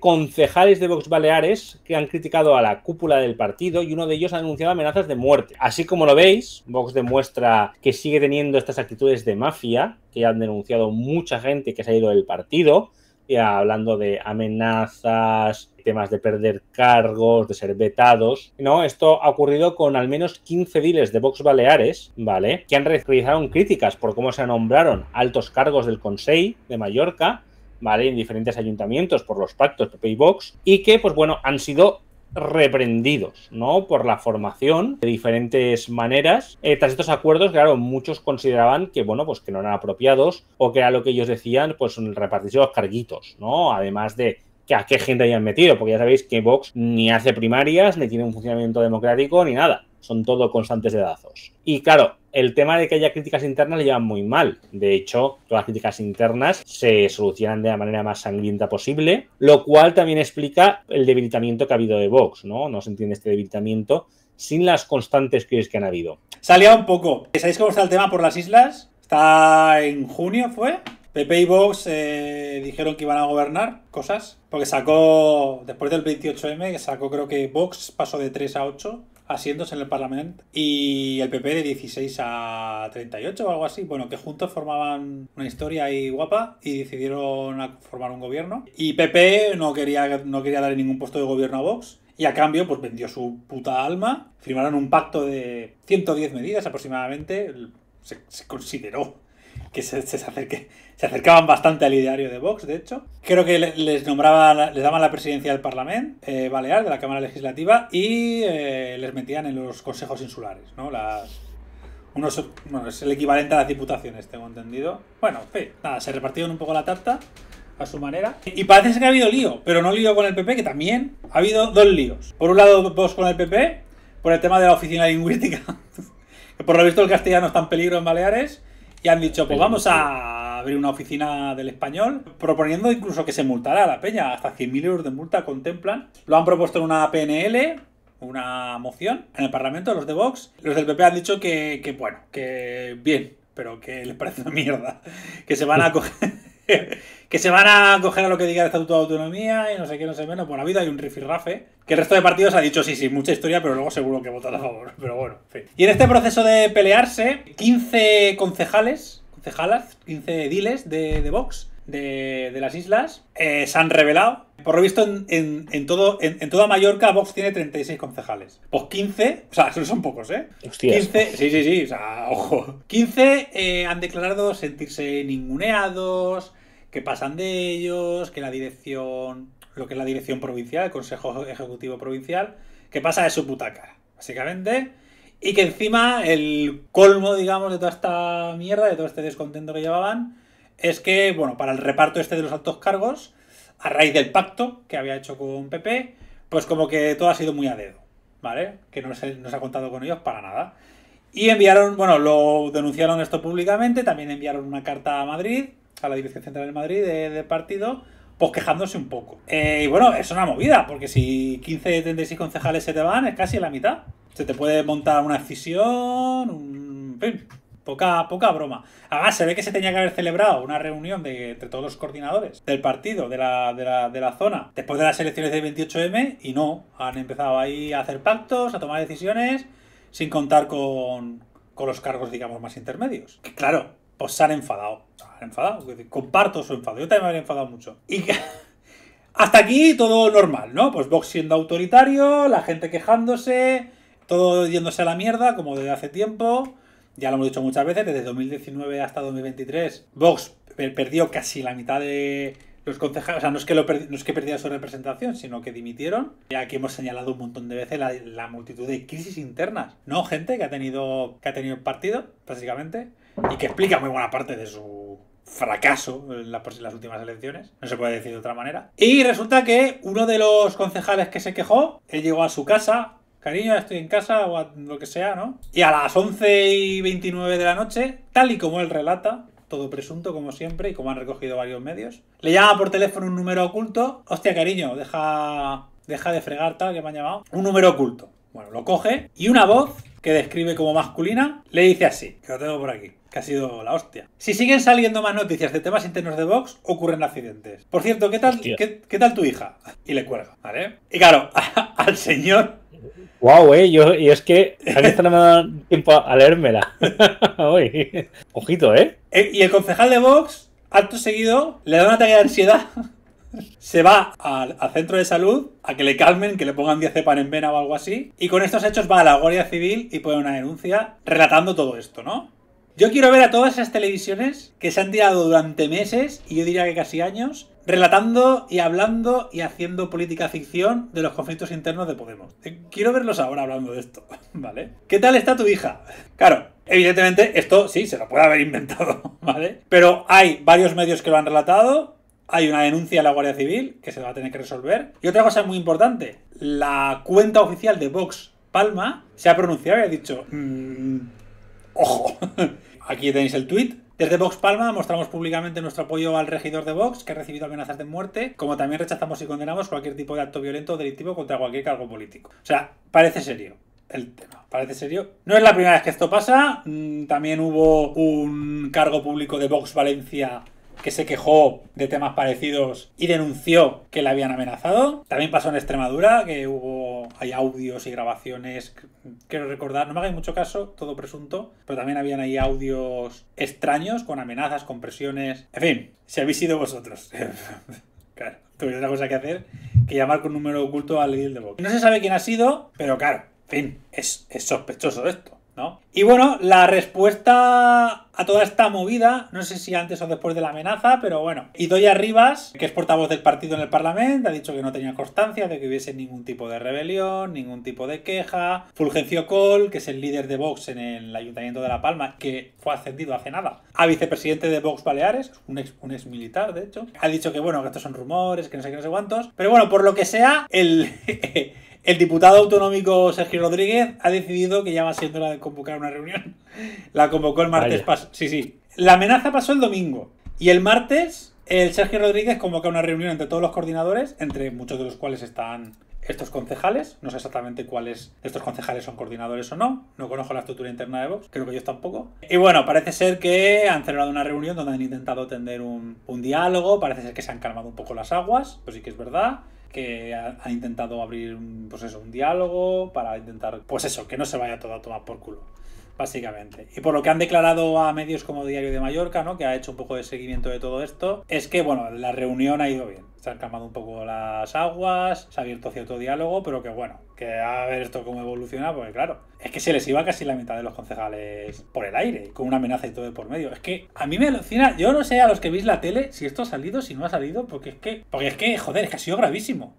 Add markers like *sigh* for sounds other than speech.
concejales de Vox Baleares que han criticado a la cúpula del partido y uno de ellos ha denunciado amenazas de muerte. Así como lo veis, Vox demuestra que sigue teniendo estas actitudes de mafia, que han denunciado mucha gente que se ha ido del partido, hablando de amenazas, temas de perder cargos, de ser vetados. No, esto ha ocurrido con al menos 15 diles de Vox Baleares, ¿vale? Que han realizado críticas por cómo se nombraron altos cargos del Consejo de Mallorca ¿vale? En diferentes ayuntamientos por los pactos de y Vox, y que, pues bueno, han sido reprendidos, ¿no? Por la formación de diferentes maneras. Eh, tras estos acuerdos, claro, muchos consideraban que, bueno, pues que no eran apropiados o que era lo que ellos decían, pues repartirse los carguitos, ¿no? Además de que a qué gente hayan metido, porque ya sabéis que Vox ni hace primarias, ni tiene un funcionamiento democrático, ni nada son todo constantes dedazos. Y claro, el tema de que haya críticas internas le llevan muy mal. De hecho, todas las críticas internas se solucionan de la manera más sangrienta posible, lo cual también explica el debilitamiento que ha habido de Vox, ¿no? No se entiende este debilitamiento sin las constantes críticas que han habido. Salía un poco. ¿Sabéis cómo está el tema por las islas? Está en junio, ¿fue? Pepe y Vox eh, dijeron que iban a gobernar cosas, porque sacó, después del 28M, que sacó creo que Vox pasó de 3 a 8 asientos en el Parlamento y el PP de 16 a 38 o algo así. Bueno, que juntos formaban una historia ahí guapa y decidieron formar un gobierno. Y PP no quería, no quería darle ningún puesto de gobierno a Vox. Y a cambio, pues vendió su puta alma. Firmaron un pacto de 110 medidas aproximadamente. se consideró que se, se, acerque, se, acercaban bastante al ideario de Vox, de hecho. Creo que les nombraba, les daban la presidencia del Parlamento eh, Balear, de la Cámara Legislativa, y eh, les metían en los consejos insulares, ¿no? Las, unos, bueno, es el equivalente a las diputaciones, tengo entendido. Bueno, nada, se repartieron un poco la tarta a su manera. Y parece que ha habido lío, pero no lío con el PP, que también ha habido dos líos. Por un lado, Vox con el PP, por el tema de la oficina lingüística. *laughs* que por lo visto el castellano está en peligro en Baleares y han dicho, pues vamos a abrir una oficina del español, proponiendo incluso que se multará a la peña. Hasta 100.000 euros de multa contemplan. Lo han propuesto en una PNL, una moción, en el Parlamento, los de Vox. Los del PP han dicho que, que bueno, que bien, pero que les parece una mierda. Que se van a *laughs* coger... *laughs* que se van a coger a lo que diga el Estatuto de Autonomía y no sé qué, no sé menos. Pues Por la vida hay un rifirrafe. Que el resto de partidos ha dicho, sí, sí, mucha historia, pero luego seguro que votan a favor. Pero bueno, en fin. Y en este proceso de pelearse, 15 concejales, concejalas, 15 ediles de, de Vox de, las islas eh, se han revelado. Por lo visto, en, todo, en, toda Mallorca, Vox tiene 36 concejales. Pues 15, o sea, son pocos, ¿eh? Hostias. 15, sí, sí, sí, o sea, ojo. 15 eh, han declarado sentirse ninguneados, que pasan de ellos, que la dirección, lo que es la dirección provincial, el Consejo Ejecutivo Provincial, que pasa de su puta cara, básicamente. Y que encima el colmo, digamos, de toda esta mierda, de todo este descontento que llevaban, es que, bueno, para el reparto este de los altos cargos, a raíz del pacto que había hecho con PP, pues como que todo ha sido muy a dedo, ¿vale? Que no se, no se ha contado con ellos para nada. Y enviaron, bueno, lo denunciaron esto públicamente, también enviaron una carta a Madrid a la Dirección Central del Madrid del partido, pues quejándose un poco. Eh, y bueno, es una movida, porque si 15 de 36 concejales se te van, es casi la mitad. Se te puede montar una escisión, un... poca, poca broma. Además, se ve que se tenía que haber celebrado una reunión de, entre todos los coordinadores del partido, de la, zona, después de las elecciones del 28M, y no, han empezado ahí a hacer pactos, a tomar decisiones, sin contar con, con los cargos, digamos, más intermedios. Que, claro, pues se han enfadado. se han Enfadado, comparto su enfado. Yo también me habría enfadado mucho. Y *laughs* hasta aquí todo normal, ¿no? Pues Vox siendo autoritario, la gente quejándose, todo yéndose a la mierda, como desde hace tiempo. Ya lo hemos dicho muchas veces, desde 2019 hasta 2023, Vox perdió casi la mitad de, los concejales, o sea, no es que, lo que su representación, sino que dimitieron. Ya aquí hemos señalado un montón de veces la, multitud de crisis internas, ¿no? Gente que ha tenido, que ha tenido partido, básicamente, y que explica muy buena parte de su fracaso en, en las últimas elecciones, no se puede decir de otra manera. Y resulta que uno de los concejales que se quejó, él llegó a su casa, cariño, estoy en casa o lo que sea, ¿no? Y a las 11 y 29 de la noche, tal y como él relata, todo presunto, como siempre, y como han recogido varios medios. Le llama por teléfono un número oculto. Hostia, cariño, deja, deja de fregar, tal, que me han llamado. Un número oculto. Bueno, lo coge y una voz que describe como masculina le dice así, que lo tengo por aquí, que ha sido la hostia. Si siguen saliendo más noticias de temas internos de Vox, ocurren accidentes. Por cierto, ¿qué tal, qué, tal tu hija? Y le cuelga, ¿vale? Y claro, *laughs* al señor Wow, eh, y es que a esta no me da tiempo a leérmela. *laughs* ojito, eh. ¿eh? Y el concejal de Vox, acto seguido, le da una ataque de ansiedad. *laughs* Se va al, centro de salud a que le calmen, que le pongan diazepan en vena o algo así. Y con estos hechos va a la Guardia Civil y pone una denuncia relatando todo esto, ¿no? Yo quiero ver a todas esas televisiones que se han tirado durante meses, y yo diría que casi años, relatando y hablando y haciendo política ficción de los conflictos internos de Podemos. Eh, quiero verlos ahora hablando de esto, *laughs* ¿vale? ¿Qué tal está tu hija? Claro, evidentemente esto sí, se lo puede haber inventado, *laughs* ¿vale? Pero hay varios medios que lo han relatado, hay una denuncia a la Guardia Civil que se va a tener que resolver. Y otra cosa muy importante, la cuenta oficial de Vox Palma se ha pronunciado y ha dicho, mm, Ojo. *laughs* Aquí tenéis el tweet. Desde Vox Palma mostramos públicamente nuestro apoyo al regidor de Vox, que ha recibido amenazas de muerte, como también rechazamos y condenamos cualquier tipo de acto violento o delictivo contra cualquier cargo político. O sea, parece serio el tema. Parece serio. No es la primera vez que esto pasa. Mm, también hubo un cargo público de Vox Valencia que se quejó de temas parecidos y denunció que le habían amenazado. También pasó en Extremadura, que hubo hay audios y grabaciones. Quiero recordar, no me hagáis mucho caso, todo presunto, pero también habían ahí audios extraños, con amenazas, con presiones. En fin, si habéis sido vosotros. *laughs* claro, tuve otra cosa que hacer que llamar con número oculto al líder de Vox. No se sabe quién ha sido, pero claro, en fin, es, es sospechoso esto. Y bueno, la respuesta a toda esta movida, no sé si antes o después de la amenaza, pero bueno, Idoya Rivas, que es portavoz del partido en el Parlamento, ha dicho que no tenía constancia de que hubiese ningún tipo de rebelión, ningún tipo de queja. Fulgencio Col, que es el líder de Vox en el Ayuntamiento de La Palma, que fue ascendido hace nada a vicepresidente de Vox Baleares, un ex, un ex militar de hecho, ha dicho que bueno, que estos son rumores, que no sé qué, no sé cuántos, pero bueno, por lo que sea, el... *laughs* El diputado autonómico Sergio Rodríguez ha decidido que ya va siendo la de convocar una reunión. *laughs* La convocó el martes pasado. Sí, sí. La amenaza pasó el domingo. Y el martes, el Sergio Rodríguez convoca una reunión entre todos los coordinadores, entre muchos de los cuales están estos concejales. No sé exactamente cuáles estos concejales son coordinadores o no. No conozco la estructura interna de Vox, creo que ellos tampoco. Y bueno, parece ser que han celebrado una reunión donde han intentado tender un, un diálogo. Parece ser que se han calmado un poco las aguas, pues sí que es verdad que ha, intentado abrir un, pues eso, un diálogo para intentar, pues eso, que no se vaya todo a tomar por culo, básicamente. Y por lo que han declarado a medios como Diario de Mallorca, ¿no? que ha hecho un poco de seguimiento de todo esto, es que, bueno, la reunión ha ido bien se han calmado un poco las aguas, se ha abierto cierto diálogo, pero que bueno, que a ver esto cómo evoluciona, porque claro, es que se les iba casi la mitad de los concejales por el aire, con una amenaza y todo de por medio. Es que a mí me alucina, yo no sé a los que veis la tele si esto ha salido, si no ha salido, porque es que, porque es que, joder, es que ha sido gravísimo.